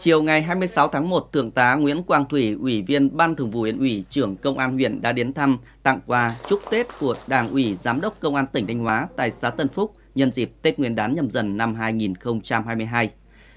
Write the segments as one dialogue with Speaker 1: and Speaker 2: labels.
Speaker 1: Chiều ngày 26 tháng 1, Thượng tá Nguyễn Quang Thủy, Ủy viên Ban Thường vụ huyện ủy, trưởng Công an huyện đã đến thăm, tặng quà chúc Tết của Đảng ủy Giám đốc Công an tỉnh Thanh Hóa tại xã Tân Phúc nhân dịp Tết Nguyên đán nhâm dần năm 2022.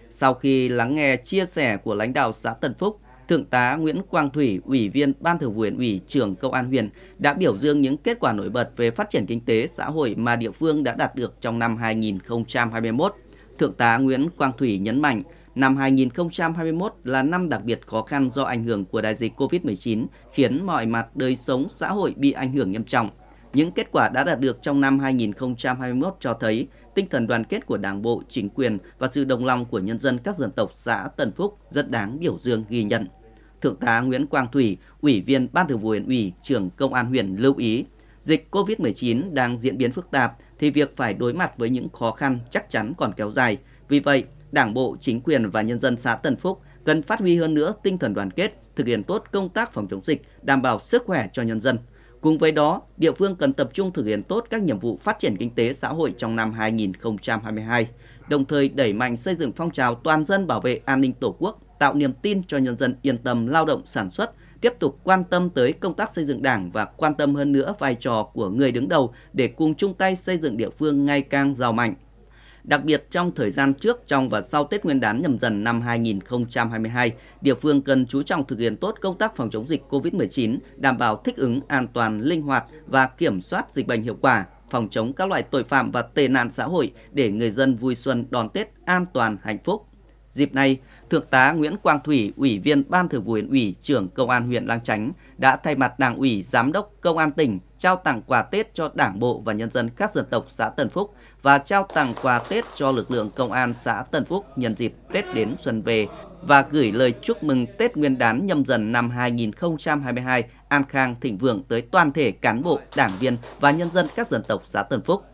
Speaker 1: Sau khi lắng nghe chia sẻ của lãnh đạo xã Tân Phúc, Thượng tá Nguyễn Quang Thủy, Ủy viên Ban Thường vụ huyện ủy, trưởng Công an huyện đã biểu dương những kết quả nổi bật về phát triển kinh tế xã hội mà địa phương đã đạt được trong năm 2021. Thượng tá Nguyễn Quang Thủy nhấn mạnh, Năm 2021 là năm đặc biệt khó khăn do ảnh hưởng của đại dịch COVID-19 khiến mọi mặt đời sống xã hội bị ảnh hưởng nghiêm trọng. Những kết quả đã đạt được trong năm 2021 cho thấy tinh thần đoàn kết của Đảng bộ, chính quyền và sự đồng lòng của nhân dân các dân tộc xã Tân Phúc rất đáng biểu dương ghi nhận. Thượng tá Nguyễn Quang Thủy, Ủy viên Ban Thường vụ huyện ủy, trưởng Công an huyện lưu ý, dịch COVID-19 đang diễn biến phức tạp thì việc phải đối mặt với những khó khăn chắc chắn còn kéo dài. Vì vậy, Đảng bộ, chính quyền và nhân dân xã Tân Phúc cần phát huy hơn nữa tinh thần đoàn kết, thực hiện tốt công tác phòng chống dịch, đảm bảo sức khỏe cho nhân dân. Cùng với đó, địa phương cần tập trung thực hiện tốt các nhiệm vụ phát triển kinh tế xã hội trong năm 2022, đồng thời đẩy mạnh xây dựng phong trào toàn dân bảo vệ an ninh Tổ quốc, tạo niềm tin cho nhân dân yên tâm lao động sản xuất, tiếp tục quan tâm tới công tác xây dựng đảng và quan tâm hơn nữa vai trò của người đứng đầu để cùng chung tay xây dựng địa phương ngày càng giàu mạnh, Đặc biệt trong thời gian trước, trong và sau Tết Nguyên đán nhầm dần năm 2022, địa phương cần chú trọng thực hiện tốt công tác phòng chống dịch COVID-19, đảm bảo thích ứng, an toàn, linh hoạt và kiểm soát dịch bệnh hiệu quả, phòng chống các loại tội phạm và tệ nạn xã hội để người dân vui xuân đón Tết an toàn, hạnh phúc. Dịp này, Thượng tá Nguyễn Quang Thủy, Ủy viên Ban Thường vụ huyện ủy, trưởng Công an huyện Lang Chánh đã thay mặt Đảng ủy, Giám đốc Công an tỉnh trao tặng quà Tết cho Đảng bộ và nhân dân các dân tộc xã Tân Phúc và trao tặng quà Tết cho lực lượng công an xã Tân Phúc nhân dịp Tết đến xuân về và gửi lời chúc mừng Tết Nguyên đán nhâm dần năm 2022 an khang thịnh vượng tới toàn thể cán bộ, đảng viên và nhân dân các dân tộc xã Tân Phúc.